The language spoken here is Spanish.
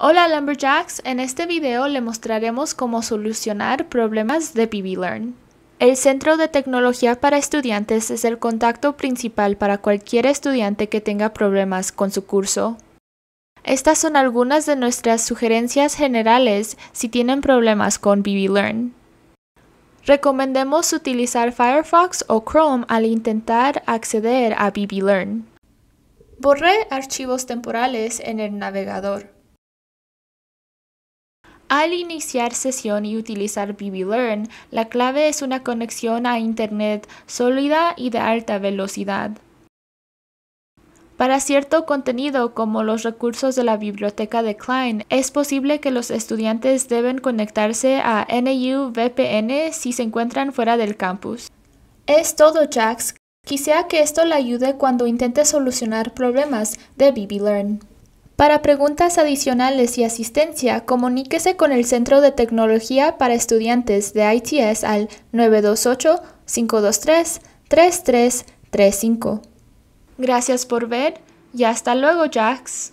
Hola Lumberjacks, en este video le mostraremos cómo solucionar problemas de Learn. El Centro de Tecnología para Estudiantes es el contacto principal para cualquier estudiante que tenga problemas con su curso. Estas son algunas de nuestras sugerencias generales si tienen problemas con Learn. Recomendemos utilizar Firefox o Chrome al intentar acceder a Learn. Borré archivos temporales en el navegador. Al iniciar sesión y utilizar BBLearn, la clave es una conexión a Internet sólida y de alta velocidad. Para cierto contenido, como los recursos de la biblioteca de Klein, es posible que los estudiantes deben conectarse a NU VPN si se encuentran fuera del campus. Es todo, Jax. Quisiera que esto le ayude cuando intente solucionar problemas de BBLearn. Para preguntas adicionales y asistencia, comuníquese con el Centro de Tecnología para Estudiantes de ITS al 928-523-3335. Gracias por ver y hasta luego, Jax.